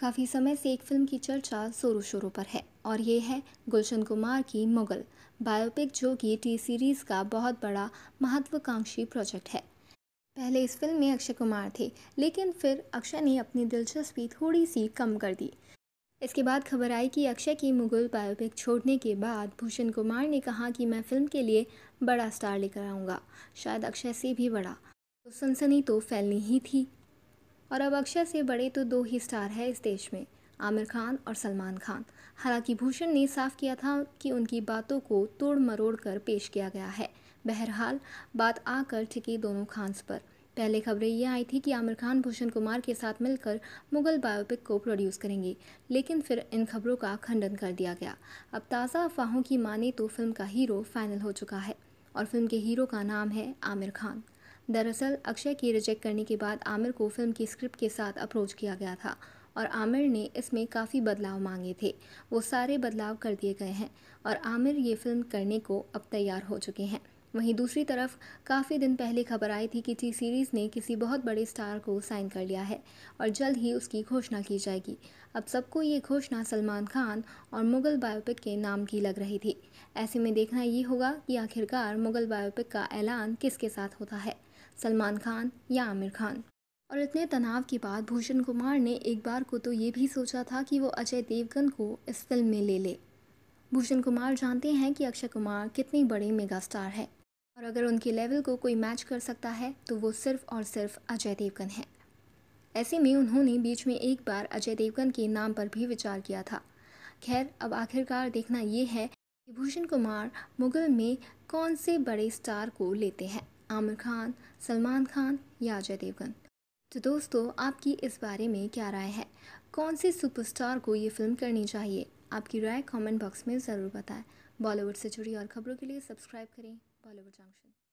काफ़ी समय से एक फिल्म की चर्चा जोरों शोरों पर है और ये है गुलशन कुमार की मुगल बायोपिक जो कि टी सीरीज़ का बहुत बड़ा महत्वाकांक्षी प्रोजेक्ट है पहले इस फिल्म में अक्षय कुमार थे लेकिन फिर अक्षय ने अपनी दिलचस्पी थोड़ी सी कम कर दी इसके बाद खबर आई कि अक्षय की मुगल बायोपिक छोड़ने के बाद भूषण कुमार ने कहा कि मैं फिल्म के लिए बड़ा स्टार लेकर आऊँगा शायद अक्षय से भी बड़ा तो सनसनी तो फैलनी ही थी और अब अक्षय से बड़े तो दो ही स्टार हैं इस देश में आमिर खान और सलमान खान हालांकि भूषण ने साफ किया था कि उनकी बातों को तोड़ मरोड़ कर पेश किया गया है बहरहाल बात आकर ठिकी दोनों खान्स पर पहले खबरें ये आई थी कि आमिर खान भूषण कुमार के साथ मिलकर मुगल बायोपिक को प्रोड्यूस करेंगे लेकिन फिर इन खबरों का खंडन कर दिया गया अब ताज़ा अफवाहों की माने तो फिल्म का हीरो फाइनल हो चुका है और फिल्म के हीरो का नाम है आमिर खान दरअसल अक्षय की रिजेक्ट करने के बाद आमिर को फिल्म की स्क्रिप्ट के साथ अप्रोच किया गया था और आमिर ने इसमें काफ़ी बदलाव मांगे थे वो सारे बदलाव कर दिए गए हैं और आमिर ये फिल्म करने को अब तैयार हो चुके हैं वहीं दूसरी तरफ काफ़ी दिन पहले खबर आई थी कि टी सीरीज़ ने किसी बहुत बड़े स्टार को साइन कर लिया है और जल्द ही उसकी घोषणा की जाएगी अब सबको ये घोषणा सलमान खान और मुगल बायोपिक के नाम की लग रही थी ऐसे में देखना ये होगा कि आखिरकार मुगल बायोपिक का ऐलान किसके साथ होता है सलमान खान या आमिर खान और इतने तनाव के बाद भूषण कुमार ने एक बार को तो ये भी सोचा था कि वो अजय देवगन को इस फिल्म में ले ले भूषण कुमार जानते हैं कि अक्षय कुमार कितने बड़े मेगा स्टार है और अगर उनके लेवल को कोई मैच कर सकता है तो वो सिर्फ और सिर्फ अजय देवगन है ऐसे में उन्होंने बीच में एक बार अजय देवगन के नाम पर भी विचार किया था खैर अब आखिरकार देखना ये है कि भूषण कुमार मुगल में कौन से बड़े स्टार को लेते हैं आमिर खान सलमान खान या अजय देवगन तो दोस्तों आपकी इस बारे में क्या राय है कौन से सुपरस्टार को ये फिल्म करनी चाहिए आपकी राय कमेंट बॉक्स में ज़रूर बताएं बॉलीवुड से जुड़ी और खबरों के लिए सब्सक्राइब करें बॉलीवुड जंक्शन